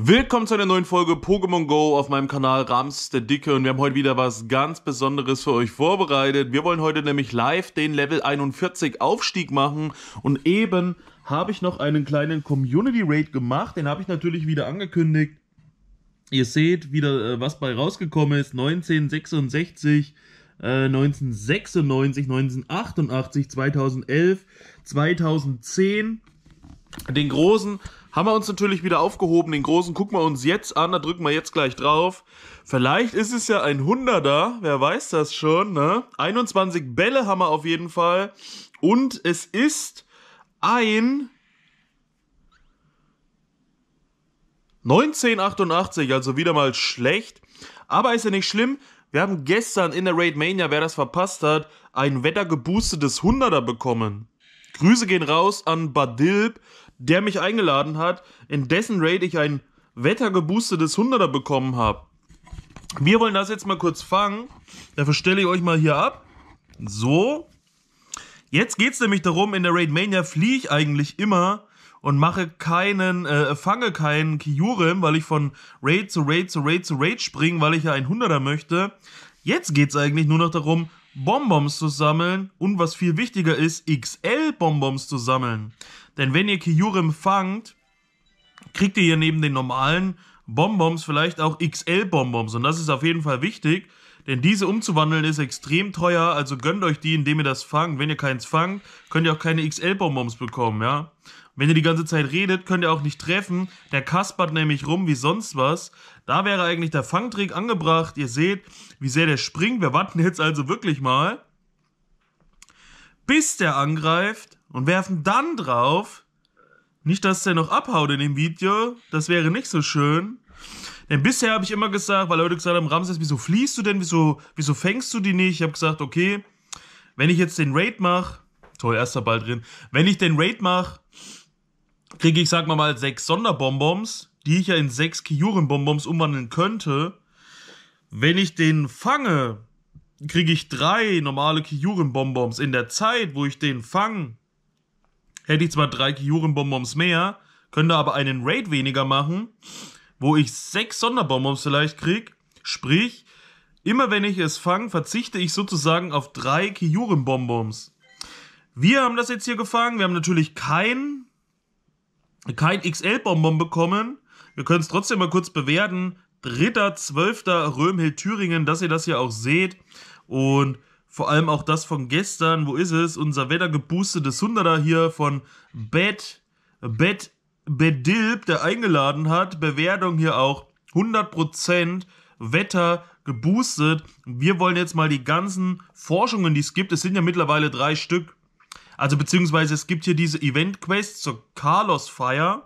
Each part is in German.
Willkommen zu einer neuen Folge Pokémon Go auf meinem Kanal Rams der Dicke und wir haben heute wieder was ganz Besonderes für euch vorbereitet. Wir wollen heute nämlich live den Level 41 Aufstieg machen und eben habe ich noch einen kleinen Community Raid gemacht, den habe ich natürlich wieder angekündigt. Ihr seht wieder, äh, was bei rausgekommen ist, 1966, äh, 1996, 1988, 2011, 2010, den großen haben wir uns natürlich wieder aufgehoben. Den großen gucken wir uns jetzt an. Da drücken wir jetzt gleich drauf. Vielleicht ist es ja ein Hunderter. Wer weiß das schon, ne? 21 Bälle haben wir auf jeden Fall. Und es ist ein 1988, also wieder mal schlecht. Aber ist ja nicht schlimm. Wir haben gestern in der Raid Mania, wer das verpasst hat, ein wettergeboostetes Hunderter bekommen. Grüße gehen raus an Badilb, der mich eingeladen hat, in dessen Raid ich ein wettergeboostetes 100er bekommen habe. Wir wollen das jetzt mal kurz fangen. Dafür stelle ich euch mal hier ab. So. Jetzt geht es nämlich darum, in der Raid Mania fliehe ich eigentlich immer und mache keinen, äh, fange keinen Kyurem, weil ich von Raid zu Raid zu Raid zu Raid springe, weil ich ja ein 100er möchte. Jetzt geht es eigentlich nur noch darum, Bonbons zu sammeln und was viel wichtiger ist, XL-Bonbons zu sammeln. Denn wenn ihr Kyurem fangt, kriegt ihr hier neben den normalen Bonbons vielleicht auch XL-Bonbons. Und das ist auf jeden Fall wichtig, denn diese umzuwandeln ist extrem teuer. Also gönnt euch die, indem ihr das fangt. Wenn ihr keins fangt, könnt ihr auch keine XL-Bonbons bekommen, ja. Wenn ihr die ganze Zeit redet, könnt ihr auch nicht treffen. Der kaspert nämlich rum wie sonst was. Da wäre eigentlich der Fangtrick angebracht. Ihr seht, wie sehr der springt. Wir warten jetzt also wirklich mal. Bis der angreift und werfen dann drauf. Nicht, dass der noch abhaut in dem Video. Das wäre nicht so schön. Denn bisher habe ich immer gesagt, weil Leute gesagt haben, Ramses, wieso fliehst du denn? Wieso, wieso fängst du die nicht? Ich habe gesagt, okay, wenn ich jetzt den Raid mache, toll, erster Ball drin, wenn ich den Raid mache, kriege ich, sag mal mal, sechs Sonderbonbons, die ich ja in sechs Kyurin-Bonbons umwandeln könnte. Wenn ich den fange, kriege ich drei normale Kyurin-Bonbons. In der Zeit, wo ich den fange, hätte ich zwar drei Kyurin-Bonbons mehr, könnte aber einen Raid weniger machen, wo ich sechs Sonderbonbons vielleicht kriege. Sprich, immer wenn ich es fange, verzichte ich sozusagen auf drei Kyurin-Bonbons. Wir haben das jetzt hier gefangen. Wir haben natürlich keinen kein XL-Bonbon bekommen. Wir können es trotzdem mal kurz bewerten. 3.12. Römhild Thüringen, dass ihr das hier auch seht. Und vor allem auch das von gestern, wo ist es? Unser wettergeboostetes Hunderter hier von Bad, Bad, Bedilb, der eingeladen hat. Bewertung hier auch 100% Wetter geboostet. Wir wollen jetzt mal die ganzen Forschungen, die es gibt, es sind ja mittlerweile drei Stück, also beziehungsweise es gibt hier diese Event-Quest zur carlos Fire.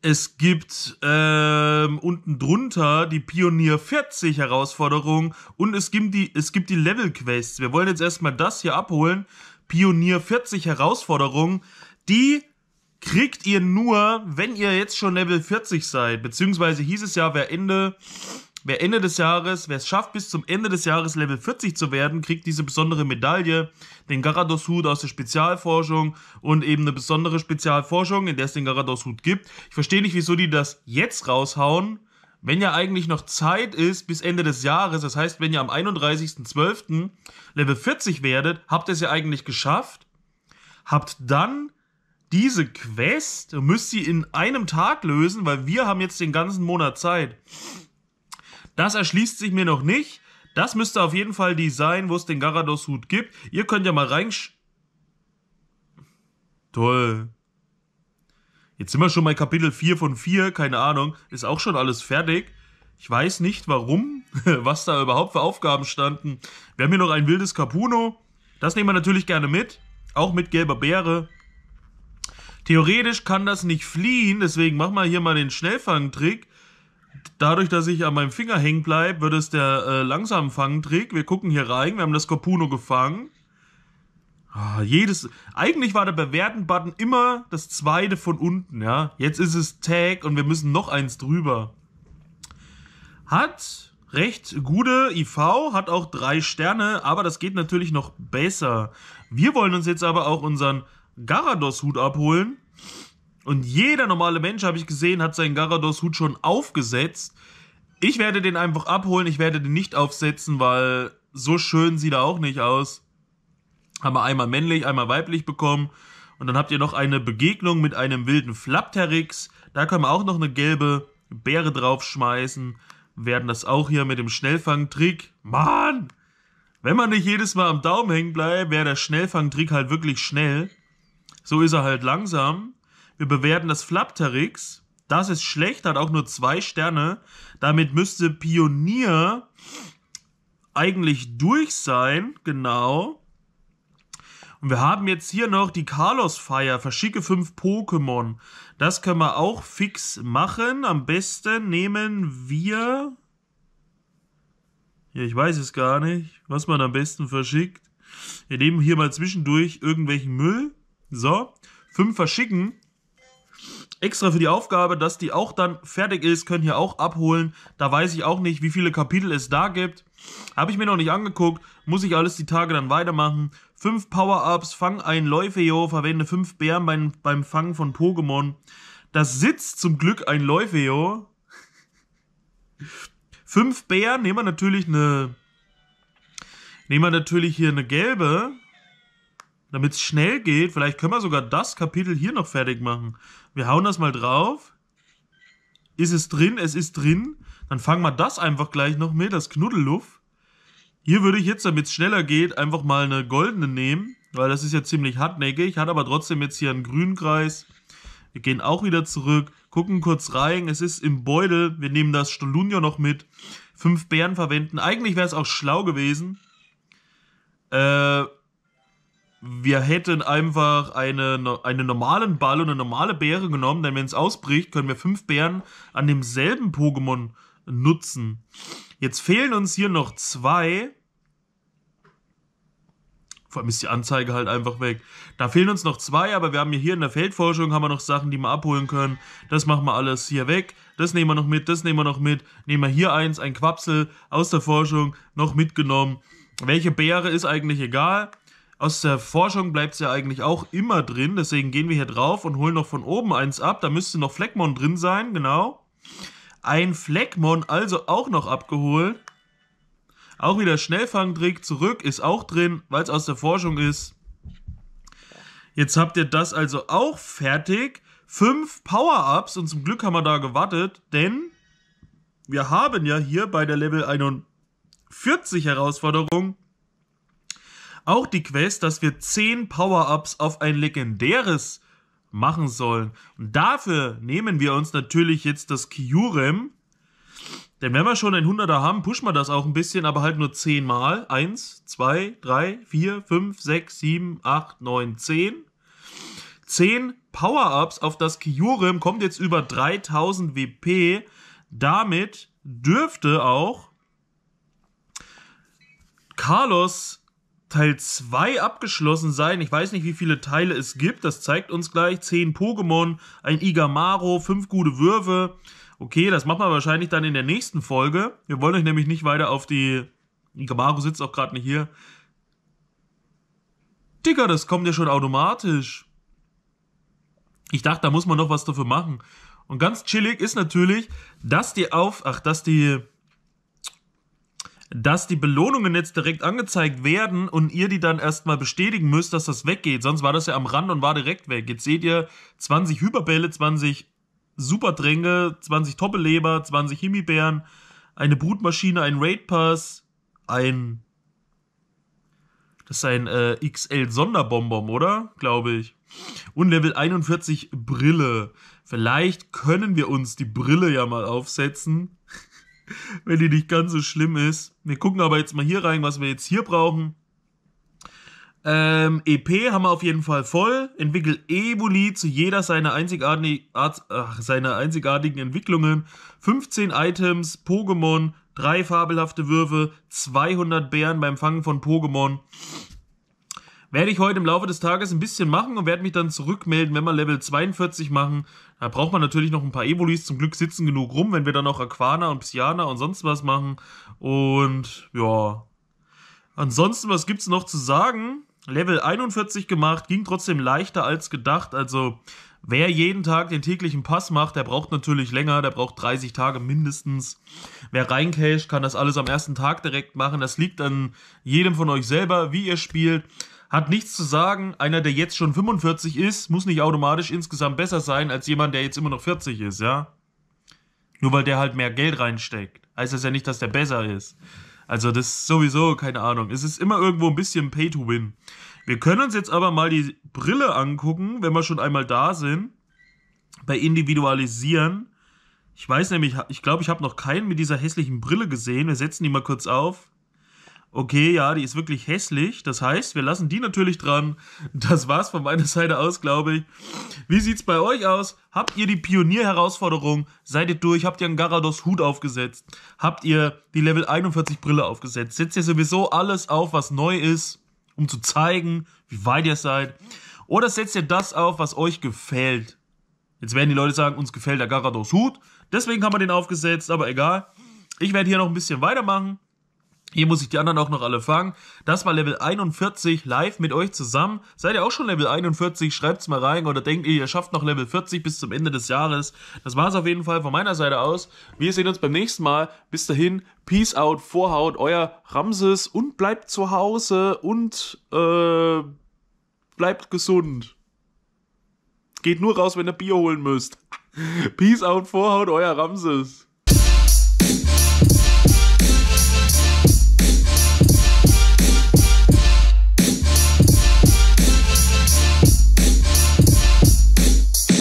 Es gibt ähm, unten drunter die Pionier 40 Herausforderung und es gibt die, es gibt die Level-Quests. Wir wollen jetzt erstmal das hier abholen. Pionier 40 Herausforderung. Die kriegt ihr nur, wenn ihr jetzt schon Level 40 seid. Beziehungsweise hieß es ja, wer Ende Wer Ende des Jahres, wer es schafft, bis zum Ende des Jahres Level 40 zu werden, kriegt diese besondere Medaille, den Garados-Hut aus der Spezialforschung und eben eine besondere Spezialforschung, in der es den Garados-Hut gibt. Ich verstehe nicht, wieso die das jetzt raushauen, wenn ja eigentlich noch Zeit ist bis Ende des Jahres. Das heißt, wenn ihr am 31.12. Level 40 werdet, habt ihr es ja eigentlich geschafft. Habt dann diese Quest müsst ihr in einem Tag lösen, weil wir haben jetzt den ganzen Monat Zeit. Das erschließt sich mir noch nicht. Das müsste auf jeden Fall die sein, wo es den Garados-Hut gibt. Ihr könnt ja mal reinsch. Toll. Jetzt sind wir schon bei Kapitel 4 von 4, keine Ahnung. Ist auch schon alles fertig. Ich weiß nicht, warum, was da überhaupt für Aufgaben standen. Wir haben hier noch ein wildes Capuno. Das nehmen wir natürlich gerne mit. Auch mit gelber Beere. Theoretisch kann das nicht fliehen, deswegen machen wir hier mal den Schnellfangtrick dadurch, dass ich an meinem Finger hängen bleibe, wird es der äh, langsam fangen Trick. Wir gucken hier rein, wir haben das Corpuno gefangen. Ah, jedes, eigentlich war der Bewerten-Button immer das zweite von unten, ja. Jetzt ist es Tag und wir müssen noch eins drüber. Hat recht gute IV, hat auch drei Sterne, aber das geht natürlich noch besser. Wir wollen uns jetzt aber auch unseren Garados-Hut abholen. Und jeder normale Mensch, habe ich gesehen, hat seinen Garados-Hut schon aufgesetzt. Ich werde den einfach abholen, ich werde den nicht aufsetzen, weil so schön sieht er auch nicht aus. Haben wir einmal männlich, einmal weiblich bekommen. Und dann habt ihr noch eine Begegnung mit einem wilden Flapterix. Da können wir auch noch eine gelbe Beere draufschmeißen. Werden das auch hier mit dem Schnellfangtrick. Mann! Wenn man nicht jedes Mal am Daumen hängen bleibt, wäre der Schnellfangtrick halt wirklich schnell. So ist er halt langsam. Wir bewerten das Flapterix. Das ist schlecht, hat auch nur zwei Sterne. Damit müsste Pionier eigentlich durch sein, genau. Und wir haben jetzt hier noch die carlos Fire. Verschicke fünf Pokémon. Das können wir auch fix machen. Am besten nehmen wir. Ja, ich weiß es gar nicht, was man am besten verschickt. Wir nehmen hier mal zwischendurch irgendwelchen Müll. So, fünf verschicken extra für die Aufgabe, dass die auch dann fertig ist, können hier auch abholen. Da weiß ich auch nicht, wie viele Kapitel es da gibt. Habe ich mir noch nicht angeguckt, muss ich alles die Tage dann weitermachen. Fünf Power-Ups, fang ein Läufeo, verwende fünf Bären beim, beim Fangen von Pokémon. Das sitzt zum Glück ein Läufeo. fünf Bären, nehmen wir natürlich eine... Nehmen wir natürlich hier eine gelbe damit es schnell geht. Vielleicht können wir sogar das Kapitel hier noch fertig machen wir hauen das mal drauf. Ist es drin? Es ist drin. Dann fangen wir das einfach gleich noch mit, das Knuddelluft. Hier würde ich jetzt, damit es schneller geht, einfach mal eine goldene nehmen, weil das ist ja ziemlich hartnäckig, hat aber trotzdem jetzt hier einen grünen Kreis. Wir gehen auch wieder zurück, gucken kurz rein, es ist im Beutel, wir nehmen das Stolunio noch mit, fünf Bären verwenden. Eigentlich wäre es auch schlau gewesen, äh, wir hätten einfach eine, einen normalen Ball und eine normale Beere genommen, denn wenn es ausbricht, können wir fünf Bären an demselben Pokémon nutzen. Jetzt fehlen uns hier noch zwei. Vor allem ist die Anzeige halt einfach weg. Da fehlen uns noch zwei, aber wir haben hier in der Feldforschung haben wir noch Sachen, die wir abholen können. Das machen wir alles hier weg. Das nehmen wir noch mit, das nehmen wir noch mit. Nehmen wir hier eins, ein Quapsel aus der Forschung noch mitgenommen. Welche Beere ist eigentlich egal aus der Forschung bleibt es ja eigentlich auch immer drin. Deswegen gehen wir hier drauf und holen noch von oben eins ab. Da müsste noch Fleckmon drin sein, genau. Ein Fleckmon also auch noch abgeholt. Auch wieder Schnellfangtrick zurück ist auch drin, weil es aus der Forschung ist. Jetzt habt ihr das also auch fertig. Fünf Power-Ups und zum Glück haben wir da gewartet, denn wir haben ja hier bei der Level 41 Herausforderung auch die Quest, dass wir 10 Power-Ups auf ein legendäres machen sollen. Und dafür nehmen wir uns natürlich jetzt das Kyurem. Denn wenn wir schon ein 100er haben, pushen wir das auch ein bisschen, aber halt nur 10 mal. 1, 2, 3, 4, 5, 6, 7, 8, 9, 10. 10 Power-Ups auf das Kyurem kommt jetzt über 3000 WP. Damit dürfte auch Carlos Teil 2 abgeschlossen sein. Ich weiß nicht, wie viele Teile es gibt. Das zeigt uns gleich. 10 Pokémon, ein Igamaro, 5 gute Würfe. Okay, das machen wir wahrscheinlich dann in der nächsten Folge. Wir wollen euch nämlich nicht weiter auf die. Igamaro sitzt auch gerade nicht hier. Digga, das kommt ja schon automatisch. Ich dachte, da muss man noch was dafür machen. Und ganz chillig ist natürlich, dass die auf. Ach, dass die dass die Belohnungen jetzt direkt angezeigt werden und ihr die dann erstmal bestätigen müsst, dass das weggeht. Sonst war das ja am Rand und war direkt weg. Jetzt seht ihr 20 Hyperbälle, 20 Superdränge, 20 Toppeleber, 20 Himbeeren, eine Brutmaschine, ein Raid Pass, ein. Das ist ein äh, XL sonderbonbon oder? Glaube ich. Und Level 41 Brille. Vielleicht können wir uns die Brille ja mal aufsetzen wenn die nicht ganz so schlimm ist. Wir gucken aber jetzt mal hier rein, was wir jetzt hier brauchen. Ähm, EP haben wir auf jeden Fall voll. Entwickelt Evoli zu jeder seiner, einzigartig, einzigartigen Entwicklungen. 15 Items, Pokémon, drei fabelhafte Würfe, 200 Bären beim Fangen von Pokémon. Werde ich heute im Laufe des Tages ein bisschen machen und werde mich dann zurückmelden, wenn wir Level 42 machen. Da braucht man natürlich noch ein paar Evolis. Zum Glück sitzen genug rum, wenn wir dann auch Aquana und Psyana und sonst was machen. Und ja. Ansonsten, was gibt es noch zu sagen? Level 41 gemacht, ging trotzdem leichter als gedacht. Also, wer jeden Tag den täglichen Pass macht, der braucht natürlich länger, der braucht 30 Tage mindestens. Wer reincasht, kann das alles am ersten Tag direkt machen. Das liegt an jedem von euch selber, wie ihr spielt hat nichts zu sagen. Einer, der jetzt schon 45 ist, muss nicht automatisch insgesamt besser sein als jemand, der jetzt immer noch 40 ist, ja? Nur weil der halt mehr Geld reinsteckt. Heißt das ja nicht, dass der besser ist. Also das ist sowieso, keine Ahnung. Es ist immer irgendwo ein bisschen Pay to Win. Wir können uns jetzt aber mal die Brille angucken, wenn wir schon einmal da sind. Bei Individualisieren. Ich weiß nämlich, ich glaube, ich habe noch keinen mit dieser hässlichen Brille gesehen. Wir setzen die mal kurz auf okay, ja, die ist wirklich hässlich. Das heißt, wir lassen die natürlich dran. Das war's von meiner Seite aus, glaube ich. Wie sieht's bei euch aus? Habt ihr die Pionier-Herausforderung? Seid ihr durch? Habt ihr einen Garados-Hut aufgesetzt? Habt ihr die Level 41-Brille aufgesetzt? Setzt ihr sowieso alles auf, was neu ist, um zu zeigen, wie weit ihr seid? Oder setzt ihr das auf, was euch gefällt? Jetzt werden die Leute sagen, uns gefällt der Garados-Hut. Deswegen haben wir den aufgesetzt, aber egal. Ich werde hier noch ein bisschen weitermachen hier muss ich die anderen auch noch alle fangen. Das war Level 41 live mit euch zusammen. Seid ihr auch schon Level 41? Schreibt's mal rein oder denkt ihr, ihr schafft noch Level 40 bis zum Ende des Jahres. Das war's auf jeden Fall von meiner Seite aus. Wir sehen uns beim nächsten Mal. Bis dahin, Peace out, Vorhaut, euer Ramses und bleibt zu Hause und äh, bleibt gesund. Geht nur raus, wenn ihr Bier holen müsst. Peace out, Vorhaut, euer Ramses.